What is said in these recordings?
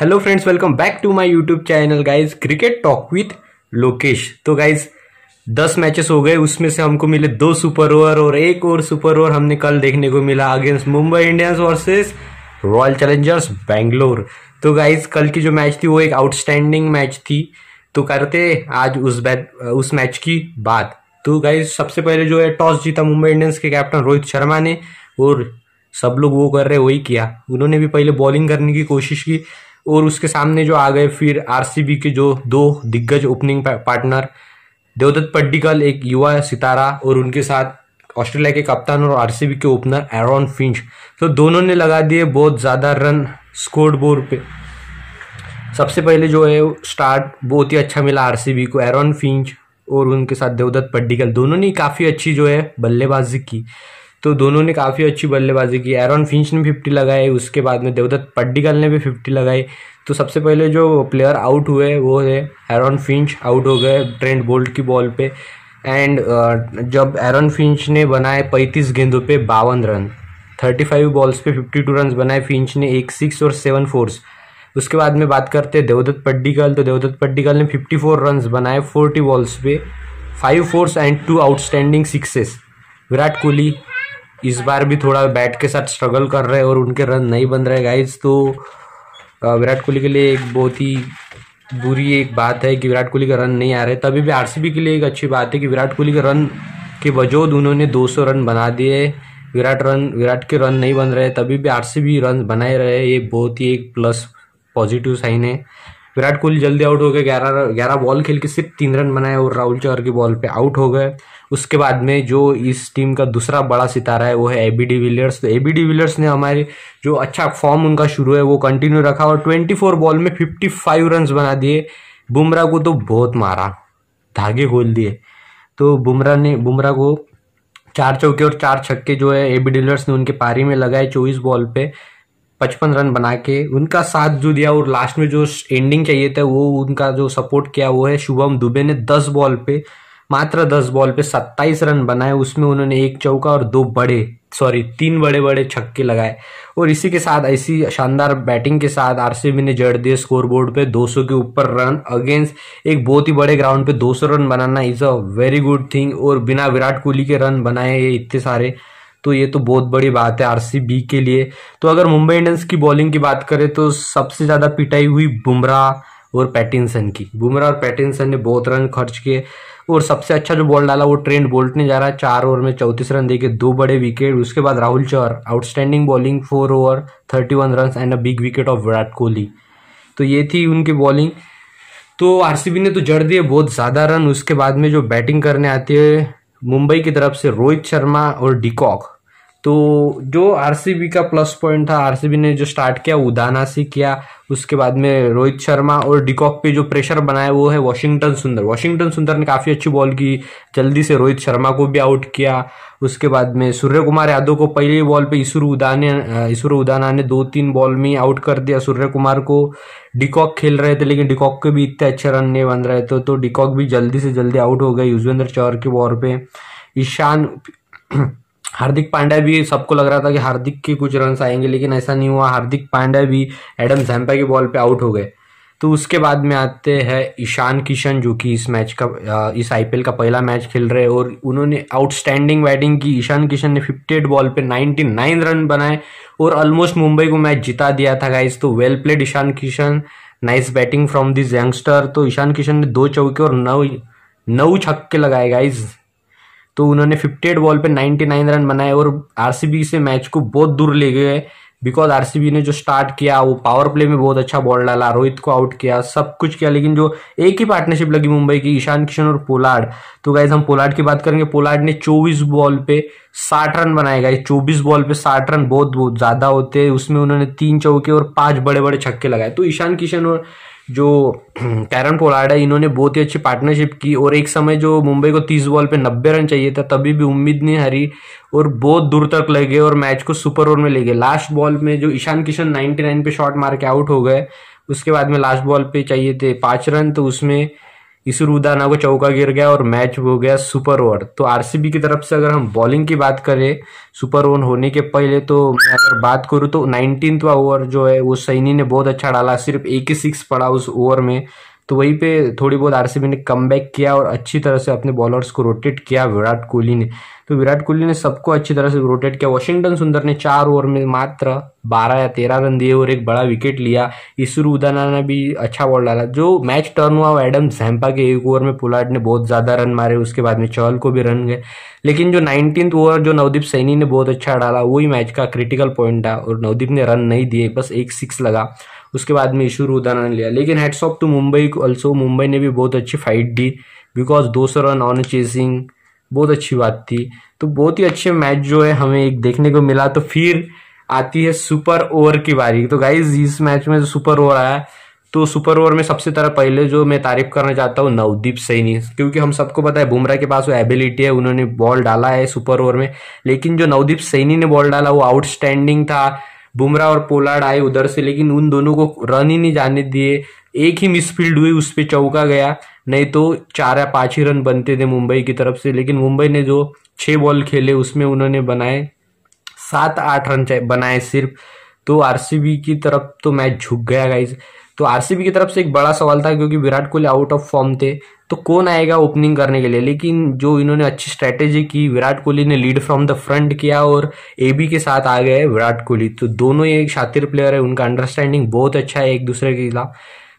hello friends welcome back to my YouTube channel guys cricket talk with Lokesh तो guys दस matches हो गए उसमें से हमको मिले दो सुपर ओवर और एक और सुपर ओवर हमने कल देखने को मिला against Mumbai Indians versus Royal Challengers Bangalore तो गाइस कल की जो मैच थी वो एक आउटस्टैंडिंग मैच थी तो करते आज उस उस मैच की बात तो गाइज सबसे पहले जो है टॉस जीता मुंबई इंडियंस के कैप्टन रोहित शर्मा ने और सब लोग वो कर रहे वही किया उन्होंने भी पहले बॉलिंग करने की कोशिश की और उसके सामने जो आ गए फिर आरसीबी के जो दो दिग्गज ओपनिंग पार्टनर देवदत्त पड्डिकल एक युवा सितारा और उनके साथ ऑस्ट्रेलिया के कप्तान और आरसीबी के ओपनर एरॉन फिंच तो दोनों ने लगा दिए बहुत ज़्यादा रन स्कोर बोर्ड पे सबसे पहले जो है स्टार्ट बहुत ही अच्छा मिला आरसीबी को एरॉन फिंच और उनके साथ देवदत्त पड्डिकल दोनों ने काफ़ी अच्छी जो है बल्लेबाजी की तो दोनों ने काफ़ी अच्छी बल्लेबाजी की एरन फिंच ने फिफ्टी लगाई उसके बाद में देवदत्त पड्डिकल ने भी फिफ्टी लगाई तो सबसे पहले जो प्लेयर आउट हुए वो है एरॉन फिंच आउट हो गए ट्रेंड बोल्ट की बॉल पे एंड uh, जब एरॉन फिंच ने बनाए पैंतीस गेंदों पे बावन रन थर्टी फाइव बॉल्स पे फिफ्टी टू रन बनाए फिंच ने एक सिक्स और सेवन फोर्स उसके बाद में बात करते हैं देवदत्त पड्डिकल तो देवदत्त पड्डिकल ने फिफ्टी फोर रन बनाए फोर्टी बॉल्स पे five fours and two outstanding sixes Virat Kohli इस बार भी थोड़ा बैट के साथ स्ट्रगल कर रहे हैं और उनके रन नहीं बन रहे गाइज तो विराट कोहली के लिए एक बहुत ही बुरी एक बात है कि विराट कोहली का रन नहीं आ रहे तभी भी आर के लिए एक अच्छी बात है कि विराट कोहली के रन के वजूद उन्होंने 200 रन बना दिए विराट रन विराट के रन नहीं बन रहे तभी भी आर रन बनाए रहे ये बहुत ही एक प्लस पॉजिटिव साइन है विराट कोहली जल्दी आउट हो गए ग्यारह ग्यारह बॉल खेल के सिर्फ तीन रन बनाए और राहुल चौहर की बॉल पे आउट हो गए उसके बाद में जो इस टीम का दूसरा बड़ा सितारा है वो है एबीडी डी विलियर्स तो एबीडी डी विलियर्स ने हमारे जो अच्छा फॉर्म उनका शुरू है वो कंटिन्यू रखा और ट्वेंटी फोर बॉल में फिफ्टी फाइव रन बना दिए बुमराह को तो बहुत मारा धागे खोल दिए तो बुमराह ने बुमराह को चार चौके और चार छक्के जो है एबी बी डिलर्स ने उनके पारी में लगाए चौबीस बॉल पे पचपन रन बना के उनका साथ जो दिया और लास्ट में जो एंडिंग चाहिए था वो उनका जो सपोर्ट किया वो है शुभम दुबे ने दस बॉल पे मात्र दस बॉल पे सत्ताईस रन बनाए उसमें उन्होंने एक चौका और दो बड़े सॉरी तीन बड़े बड़े छक्के लगाए और इसी के साथ ऐसी शानदार बैटिंग के साथ आरसीबी ने जड़ दिए स्कोर बोर्ड पे 200 के ऊपर रन अगेंस्ट एक बहुत ही बड़े ग्राउंड पे 200 रन बनाना is a very good thing और बिना विराट कोहली के रन बनाए ये इतने सारे तो ये तो बहुत बड़ी बात है आरसीबी के लिए तो अगर मुंबई इंडियंस की बॉलिंग की बात करें तो सबसे ज़्यादा पिटाई हुई बुमराह और पैटिनसन की बुमराह और पैटिनसन ने बहुत रन खर्च किए और सबसे अच्छा जो बॉल डाला वो ट्रेंड बोल्ट ने जा रहा है चार ओवर में चौंतीस रन देके दो बड़े विकेट उसके बाद Rahul Chahar outstanding bowling four over thirty one run and a big wicket of Virat Kohli तो ये थी उनकी बॉलिंग तो आरसीबी ने तो जड़ दिए बहुत ज़्यादा रन उसके बाद में जो बैटिंग करने आती है मुंबई की तरफ से रोहित शर्मा और डिकॉक तो जो आरसीबी का प्लस पॉइंट था आरसीबी ने जो स्टार्ट किया उदाना से किया उसके बाद में रोहित शर्मा और डिकॉक पे जो प्रेशर बनाया वो है वॉशिंगटन सुंदर वॉशिंगटन सुंदर ने काफ़ी अच्छी बॉल की जल्दी से रोहित शर्मा को भी आउट किया उसके बाद में सूर्य कुमार यादव को पहले बॉल पे ईश्वर उदाने ईश्वर उदाना ने दो तीन बॉल में आउट कर दिया सूर्य कुमार को डिकॉक खेल रहे थे लेकिन डिकॉक के भी इतने अच्छे रन नहीं बन रहे थे तो डिकॉक भी जल्दी से जल्दी आउट हो गए युजवेंद्र चौर के बॉल पे ईशान हार्दिक पांड्या भी सबको लग रहा था कि हार्दिक के कुछ रन आएंगे लेकिन ऐसा नहीं हुआ हार्दिक पांड्या भी एडम झैम्पा की बॉल पे आउट हो गए तो उसके बाद में आते हैं ईशान किशन जो कि इस मैच का इस आईपीएल का पहला मैच खेल रहे और उन्होंने आउटस्टैंडिंग बैटिंग की ईशान किशन ने फिफ्टी बॉल पे नाइन रन बनाए और ऑलमोस्ट मुंबई को मैच जिता दिया था गाइस तो well played Ishan Kishan nice batting from this youngster तो ईशान किशन ने दो चौके और नौ नौ छक्के लगाए गाइज तो उन्होंने फिफ्टी एट बॉल पे 99 रन बनाए और आरसीबी से मैच को बहुत दूर ले गए बिकॉज आरसीबी ने जो स्टार्ट किया वो पावर प्ले में बहुत अच्छा बॉल डाला रोहित को आउट किया सब कुछ किया लेकिन जो एक ही पार्टनरशिप लगी मुंबई की ईशान किशन और पोलार्ड तो गाइज हम पोलार्ड की बात करेंगे पोलार्ड ने 24 बॉल पे 60 रन बनाए गए 24 बॉल पे 60 रन बहुत बहुत ज़्यादा होते हैं उसमें उन्होंने तीन चौके और पांच बड़े बड़े छक्के लगाए तो ईशान किशन और जो कैरन पोलार्ड है इन्होंने बहुत ही अच्छी पार्टनरशिप की और एक समय जो मुंबई को तीस बॉल पे नब्बे रन चाहिए था तभी भी उम्मीद नहीं हारी और बहुत दूर तक ले गए और मैच को सुपर ओवर में ले गए लास्ट बॉल में जो ईशान किशन नाइन पे शॉट मार के आउट हो गए उसके बाद में लास्ट बॉल पे चाहिए थे पाँच रन तो उसमें इस रुदाना को चौका गिर गया और मैच हो गया सुपर ओवर तो आरसीबी की तरफ से अगर हम बॉलिंग की बात करें सुपर ओवर होने के पहले तो मैं अगर बात करूँ तो नाइनटीनवा ओवर जो है वो सैनी ने बहुत अच्छा डाला सिर्फ एक ही सिक्स पड़ा उस ओवर में तो वहीं पे थोड़ी बहुत आर ने कम किया और अच्छी तरह से अपने बॉलर्स को रोटेट किया विराट कोहली ने तो विराट कोहली ने सबको अच्छी तरह से रोटेट किया वॉशिंगटन सुंदर ने चार ओवर में मात्र बारह या तेरह रन दिए और एक बड़ा विकेट लिया इसरू उदाना ने भी अच्छा बॉल डाला जो मैच टर्न हुआ एडम जैम्पा के एक ओवर में पुलाट ने बहुत ज़्यादा रन मारे उसके बाद में चहल को भी रन गए लेकिन जो नाइनटीन ओवर जो नवदीप सैनी ने बहुत अच्छा डाला वही मैच का क्रिटिकल पॉइंट था और नवदीप ने रन नहीं दिए बस एक सिक्स लगा उसके बाद में ईश्वर उदाहरण लिया लेकिन heads off to Mumbai also Mumbai ने भी बहुत अच्छी फाइट दी बिकॉज दो सौ रन ऑन चेसिंग बहुत अच्छी बात थी तो बहुत ही अच्छे मैच जो है हमें एक देखने को मिला तो फिर आती है सुपर ओवर की बारी तो गाइज इस मैच में जो सुपर ओवर आया तो सुपर ओवर में सबसे तरह पहले जो मैं तारीफ करना चाहता हूँ नवदीप सैनी क्योंकि हम सबको पता है बुमराह के पास वो एबिलिटी है उन्होंने बॉल डाला है सुपर ओवर में लेकिन जो नवदीप सैनी ने बॉल डाला वो आउटस्टैंडिंग था बुमराह और पोलार्ड आए उधर से लेकिन उन दोनों को रन ही नहीं जाने दिए एक ही मिसफील्ड हुई उस पर चौका गया नहीं तो चार या पाँच ही रन बनते थे मुंबई की तरफ से लेकिन मुंबई ने जो छः बॉल खेले उसमें उन्होंने बनाए सात आठ रन बनाए सिर्फ तो आरसीबी की तरफ तो मैच झुक गया गाइज तो आरसीबी की तरफ से एक बड़ा सवाल था क्योंकि Virat Kohli out of form थे तो कौन आएगा ओपनिंग करने के लिए लेकिन जो इन्होंने अच्छी स्ट्रैटेजी की विराट कोहली ने लीड फ्रॉम द फ्रंट किया और एबी के साथ आ गए विराट कोहली तो दोनों ही एक शातिर प्लेयर है उनका अंडरस्टैंडिंग बहुत अच्छा है एक दूसरे के खिलाफ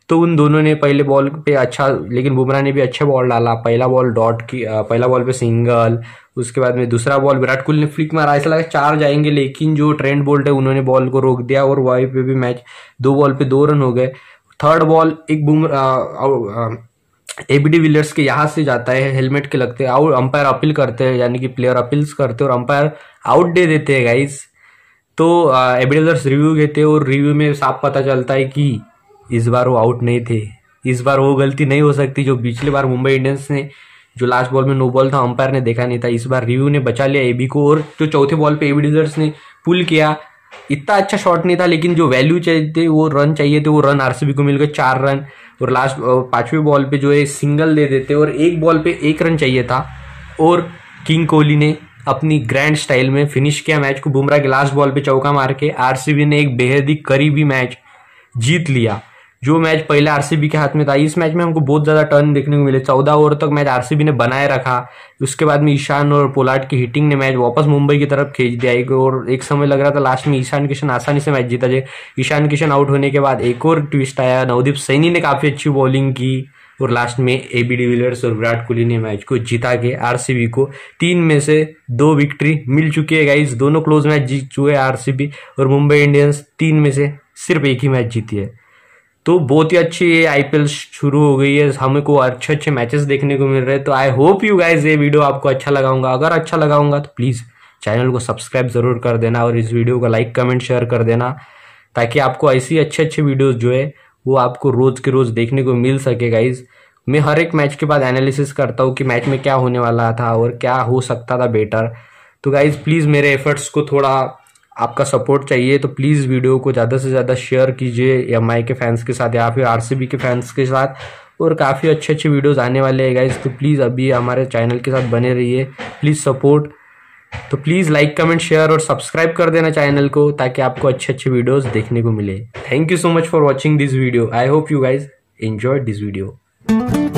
तो उन दोनों ने पहले बॉल पे अच्छा लेकिन बुमराह ने भी अच्छा बॉल डाला पहला बॉल डॉट की पहला बॉल पे सिंगल उसके बाद में दूसरा बॉल विराट कोहली ने फ्लिक मारा ऐसा लगा चार जाएंगे लेकिन जो ट्रेंड बोल्ट है उन्होंने बॉल को रोक दिया और वाई पे भी मैच दो बॉल पे दो रन हो गए थर्ड बॉल एक बुमराह एबीडी विलियर्स के यहाँ से जाता है हेलमेट के लगते हैं अंपायर अपील करते हैं यानी कि प्लेयर अपील्स करते हैं और अंपायर आउट दे देते हैं गाइज तो एबीडी विलियर्स रिव्यू घेते और रिव्यू में साफ पता चलता है कि इस बार वो आउट नहीं थे इस बार वो गलती नहीं हो सकती जो पिछली बार मुंबई इंडियंस ने जो लास्ट बॉल में नो बॉल था अंपायर ने देखा नहीं था इस बार रिव्यू ने बचा लिया एबी को और जो चौथे बॉल पे एबी डिजर्स ने पुल किया इतना अच्छा शॉट नहीं था लेकिन जो वैल्यू चाहिए थे वो रन चाहिए थे वो रन आरसीबी को मिल गए चार रन और लास्ट पांचवें बॉल पे जो है सिंगल दे देते और एक बॉल पे एक रन चाहिए था और किंग कोहली ने अपनी ग्रैंड स्टाइल में फिनिश किया मैच को बुमराह के लास्ट बॉल पे चौका मार के आरसीबी ने एक बेहद ही करीबी मैच जीत लिया जो मैच पहले आरसीबी के हाथ में था इस मैच में हमको बहुत ज़्यादा टर्न देखने को मिले चौदह ओवर तक मैच आरसीबी ने बनाए रखा उसके बाद में ईशान और पोलार्ड की हिटिंग ने मैच वापस मुंबई की तरफ खींच दिया एक और एक समय लग रहा था लास्ट में ईशान किशन आसानी से मैच जीता जाए ईशान किशन आउट होने के बाद एक और ट्विस्ट आया नवदीप सैनी ने काफ़ी अच्छी बॉलिंग की और लास्ट में ए बी डिविलियर्स और विराट कोहली ने मैच को जीता के आरसीबी को तीन में से दो विक्ट्री मिल चुकी है गाइज दोनों क्लोज मैच जीत चुके हैं आरसीबी और मुंबई इंडियंस तीन में से सिर्फ एक ही मैच जीती है तो बहुत ही अच्छी ये आई शुरू हो गई है हमें को अच्छे अच्छे मैचेस देखने को मिल रहे हैं तो आई होप यू गाइज ये वीडियो आपको अच्छा लगाऊंगा अगर अच्छा लगाऊंगा तो प्लीज़ चैनल को सब्सक्राइब ज़रूर कर देना और इस वीडियो को लाइक कमेंट शेयर कर देना ताकि आपको ऐसी अच्छे अच्छे वीडियोज़ जो है वो आपको रोज़ के रोज़ देखने को मिल सके गाइज़ मैं हर एक मैच के बाद एनालिसिस करता हूँ कि मैच में क्या होने वाला था और क्या हो सकता था बेटर तो गाइज़ प्लीज़ मेरे एफर्ट्स को थोड़ा आपका सपोर्ट चाहिए तो प्लीज़ वीडियो को ज़्यादा से ज़्यादा शेयर कीजिए एम के फैंस के साथ या फिर आर के फैंस के साथ और काफ़ी अच्छे अच्छे वीडियोज़ आने वाले हैं गाइज तो प्लीज़ अभी हमारे चैनल के साथ बने रहिए प्लीज़ सपोर्ट तो प्लीज़ लाइक कमेंट शेयर और सब्सक्राइब कर देना चैनल को ताकि आपको अच्छे अच्छे वीडियोस देखने को मिले thank you so much for watching this video I hope you guys enjoy this video